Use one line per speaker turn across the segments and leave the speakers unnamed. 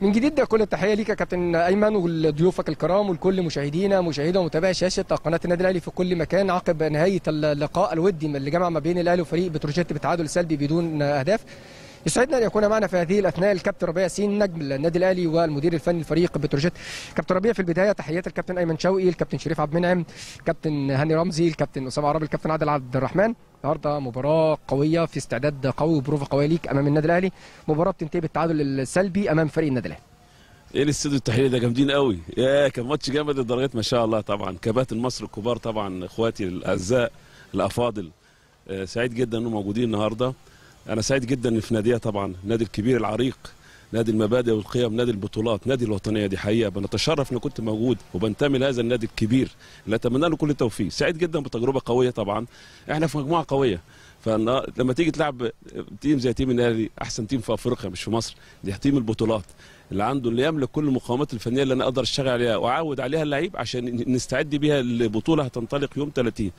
من جديد ده كل التحيه ليك يا كابتن ايمن ولضيوفك الكرام ولكل مشاهدينا مشاهدة ومتابعي شاشه قناه النادي الاهلي في كل مكان عقب نهايه اللقاء الودي اللي جمع ما بين الاهلي وفريق بتروجيت بتعادل سلبي بدون اهداف يسعدنا ان يكون معنا في هذه الاثناء الكابتن ربيع ياسين نجم النادي الاهلي والمدير الفني لفريق بتروجيت كابتن ربيع في البدايه تحيات الكابتن ايمن شوقي الكابتن شريف عبد المنعم الكابتن هاني رمزي الكابتن اسامه عرابي الكابتن عادل عبد الرحمن النهارده مباراه قويه في استعداد قوي وبروفه قويه ليك امام النادي الاهلي مباراه بتنتهي بالتعادل السلبي امام فريق النادي الاهلي
ايه الاستوديو التحليلي ده جامدين قوي يا كان ماتش جامد لدرجه ما شاء الله طبعا كباتن مصر الكبار طبعا اخواتي الاعزاء الافاضل آه، سعيد جدا انهم موجودين النهارده انا سعيد جدا في ناديه طبعا نادي الكبير العريق نادي المبادئ والقيم نادي البطولات نادي الوطنيه دي حقيقه بنتشرف اني كنت موجود وبنتمي لهذا النادي الكبير اللي اتمنى له كل التوفيق سعيد جدا بتجربه قويه طبعا احنا في مجموعه قويه فلما تيجي تلعب تيم زي تيم الاهلي احسن تيم في افريقيا مش في مصر دي تيم البطولات اللي عنده اللي يملك كل المقومات الفنيه اللي انا اقدر اشتغل عليها واعود عليها اللعيب عشان نستعد بيها لبطوله هتنطلق يوم 30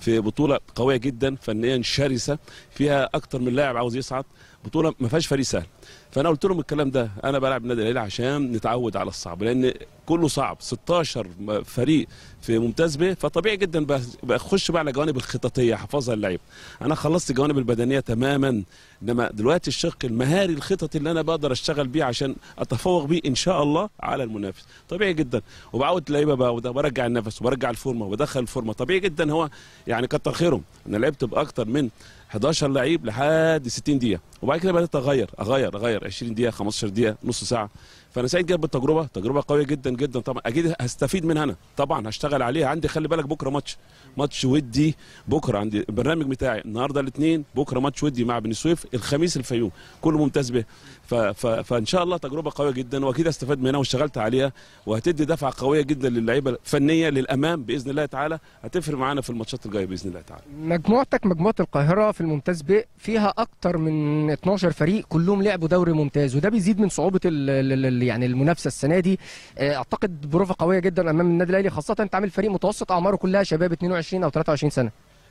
في بطوله قويه جدا فنيا شرسه فيها اكتر من لاعب عاوز يصعد بطوله ما فيهاش فريق سهل فانا قلت لهم الكلام ده انا بلعب النادي الاهلي عشان نتعود على الصعب لان كله صعب 16 فريق في ممتاز به فطبيعي جدا بخش بقى على جوانب الخططيه حفظها اللعيب انا خلصت الجوانب البدنيه تماما انما دلوقتي الشق المهاري الخططي اللي انا بقدر اشتغل بيه عشان اتفوق بيه ان شاء الله على المنافس طبيعي جدا وبعود اللعيبه بقى وده برجع النفس وبرجع الفورمه وبدخل الفورمه طبيعي جدا هو يعني كتر خيرهم انا لعبت باكتر من 11 لعيب لحد 60 دقيقه وبعد كده بدات اغير اغير اغير 20 دقيقه 15 دقيقه نص ساعه فانا سعيد جدا بالتجربه تجربه قويه جدا جدا طبعا اكيد هستفيد منها انا طبعا هشتغل عليها عندي خلي بالك بكره ماتش ماتش ودي بكره عندي البرنامج بتاعي النهارده الاثنين بكره ماتش ودي مع بني سويف الخميس الفيوم كله ممتاز به ف... ف... فان شاء الله تجربه قويه جدا واكيد استفاد منها واشتغلت عليها وهتدي دفعه قويه جدا للعيبه فنيه للامام باذن الله تعالى هتفرق معانا في الماتشات الجايه باذن الله تعالى
مجموعتك مجموعه القاهره في الممتاز به فيها اكتر من 12 فريق كلهم لعبوا دوري ممتاز وده بيزيد من صعوبه ال... ال... يعني المنافسه السنه دي آه، اعتقد بروفه قويه جدا امام النادي الاهلي خاصه انت عامل فريق متوسط اعماره كلها شباب 22 او 23 سنه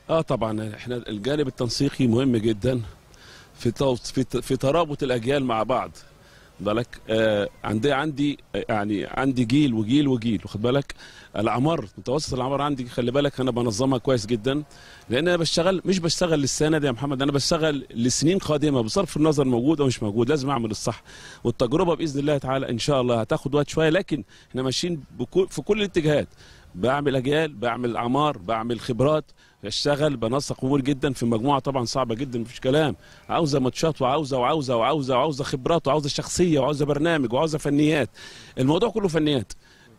اه طبعا احنا الجانب التنسيقي مهم جدا في في في ترابط الاجيال مع بعض بالك آه عندي عندي آه، يعني عندي جيل وجيل وجيل واخد بالك الاعمار متوسط الاعمار عندي خلي بالك انا بنظمها كويس جدا لان انا بشتغل مش بشتغل للسنه دي يا محمد انا بشتغل لسنين قادمه بصرف النظر موجود او مش موجود لازم اعمل الصح والتجربه باذن الله تعالى ان شاء الله هتاخد وقت شويه لكن احنا ماشيين في كل الاتجاهات بعمل اجيال بعمل اعمار بعمل خبرات بشتغل بنسق امور جدا في مجموعه طبعا صعبه جدا مفيش كلام عاوزه ماتشات وعاوزه وعاوزه وعاوزه وعاوزه خبرات وعاوزه شخصيه وعاوزه برنامج وعاوزه فنيات الموضوع كله فنيات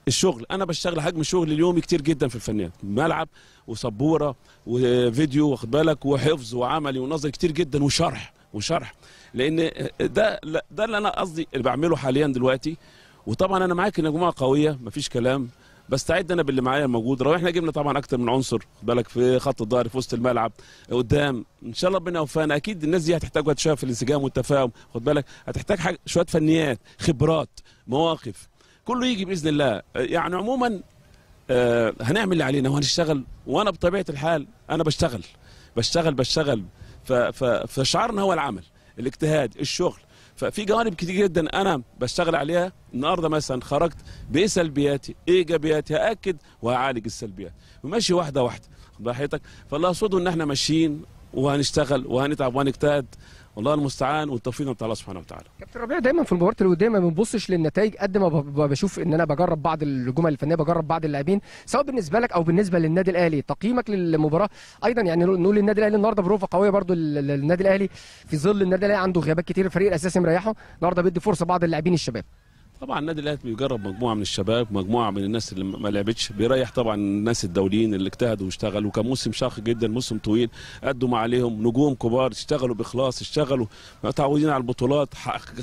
الشغل انا بشتغل حجم شغل اليوم كتير جدا في الفنيات ملعب وسبوره وفيديو واخد بالك وحفظ وعملي ونظري كتير جدا وشرح وشرح لان ده ده اللي انا قصدي اللي بعمله حاليا دلوقتي وطبعا انا معاك ان مجموعه قويه مفيش كلام بستعد انا باللي معايا الموجود احنا جبنا طبعا اكتر من عنصر بالك في خط الظهر في وسط الملعب قدام ان شاء الله ربنا يوفقنا اكيد الناس دي هتحتاج شويه في الانسجام والتفاهم خد بالك هتحتاج حاجة شويه فنيات خبرات مواقف كله يجي باذن الله يعني عموما آه هنعمل اللي علينا وهنشتغل وانا بطبيعه الحال انا بشتغل بشتغل بشتغل فشعارنا هو العمل الاجتهاد الشغل ففي جوانب كتير جدا انا بشتغل عليها النهارده مثلا خرجت بايه سلبياتي ايجابياتي هاكد وهعالج السلبيات وماشي واحده واحده واخد حضرتك فاللي اقصده ان احنا ماشيين وهنشتغل وهنتعب وهنجتهد والله المستعان والتوفيق من الله سبحانه وتعالى.
كابتن ربيع دايما في المباريات الوديه ما بنبصش للنتائج قد ما بشوف ان انا بجرب بعض الجمل الفنيه بجرب بعض اللاعبين سواء بالنسبه لك او بالنسبه للنادي الاهلي تقييمك للمباراه ايضا يعني نقول للنادي الاهلي النهارده بروفه قويه برضو للنادي الاهلي في ظل النادي الاهلي عنده غيابات كتير الفريق الاساسي مريحه النهارده بيدي فرصه بعض اللاعبين الشباب.
طبعا النادي الاهلي بيجرب مجموعه من الشباب مجموعه من الناس اللي ما لعبتش بيريح طبعا الناس الدوليين اللي اجتهدوا واشتغلوا كان موسم شاق جدا موسم طويل قدوا ما عليهم نجوم كبار اشتغلوا باخلاص اشتغلوا متعودين على البطولات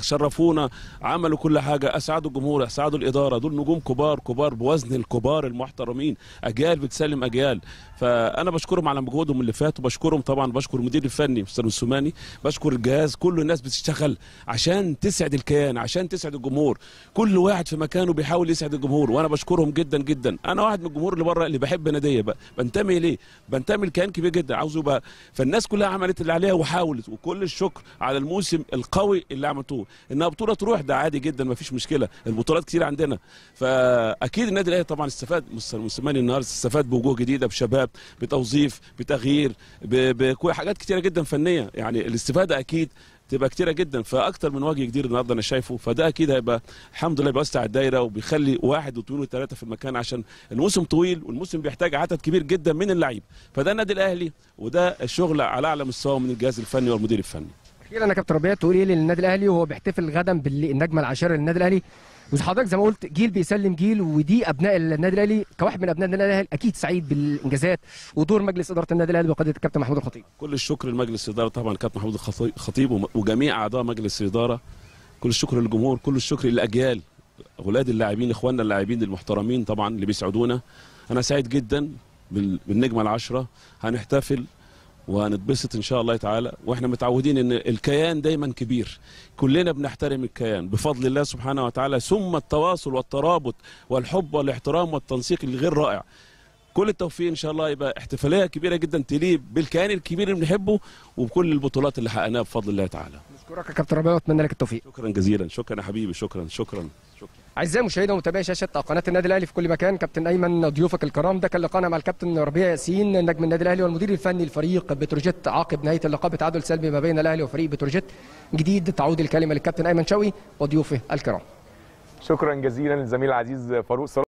شرفونا عملوا كل حاجه اسعدوا الجمهور اسعدوا الاداره دول نجوم كبار كبار بوزن الكبار المحترمين اجيال بتسلم اجيال فانا بشكرهم على مجهودهم اللي فات وبشكرهم طبعا بشكر المدير الفني مستر السوماني بشكر الجهاز كل الناس بتشتغل عشان تسعد الكيان عشان تسعد الجمهور كل واحد في مكانه بيحاول يسعد الجمهور وانا بشكرهم جدا جدا انا واحد من الجمهور اللي بره اللي بحب ناديه بنتمي ليه بنتمي لكيان كبير جدا عاوزه بقى فالناس كلها عملت اللي عليها وحاولت وكل الشكر على الموسم القوي اللي عملتوه انها بطوله تروح ده عادي جدا ما فيش مشكله البطولات كتير عندنا فاكيد النادي الاهلي طبعا استفاد موسيماني النهارده استفاد بوجوه جديده بشباب بتوظيف بتغيير بحاجات كتيره جدا فنيه يعني الاستفاده اكيد تبقى كتيره جدا فاكتر من وجه جديد النهارده انا شايفه فده اكيد هيبقى الحمد لله بيوسع الدايره وبيخلي واحد واثنين وثلاثه في المكان عشان الموسم طويل والموسم بيحتاج عدد كبير جدا من اللعيبه فده النادي الاهلي وده الشغل على اعلى مستوى من الجهاز الفني والمدير الفني
اخيرا يا كابتن ربيع تقول ايه للنادي الاهلي وهو بيحتفل غدا بالنجمه العاشره للنادي الاهلي وحضرتك زي ما قلت جيل بيسلم جيل ودي ابناء النادي الاهلي كواحد من ابناء النادي الاهلي اكيد سعيد بالانجازات ودور مجلس اداره النادي الاهلي بقياده الكابتن محمود الخطيب.
كل الشكر لمجلس الاداره طبعا الكابتن محمود الخطيب وجميع اعضاء مجلس الاداره كل الشكر للجمهور كل الشكر للاجيال اولاد اللاعبين اخواننا اللاعبين المحترمين طبعا اللي بيسعدونا انا سعيد جدا بالنجمه العشره هنحتفل وهنتبسط ان شاء الله تعالى واحنا متعودين ان الكيان دايما كبير كلنا بنحترم الكيان بفضل الله سبحانه وتعالى ثم التواصل والترابط والحب والاحترام والتنسيق الغير رائع كل التوفيق ان شاء الله يبقى احتفاليه كبيره جدا تليب بالكيان الكبير اللي بنحبه
وبكل البطولات اللي حققناها بفضل الله تعالى نشكرك يا كابتن ربيع واتمنى لك التوفيق شكرا جزيلا شكرا يا حبيبي شكرا شكرا شكرا اعزائي المشاهدين ومتابعي شاشه قناه النادي الاهلي في كل مكان كابتن ايمن ضيوفك الكرام ده كان لقاءنا مع الكابتن ربيع ياسين نجم النادي الاهلي والمدير الفني لفريق بتروجيت عقب نهايه اللقاء بتعادل سلبي ما بين الاهلي وفريق بتروجيت جديد تعود الكلمه للكابتن ايمن شوقي وضيوفه الكرام
شكرا جزيلا للزميل العزيز فاروق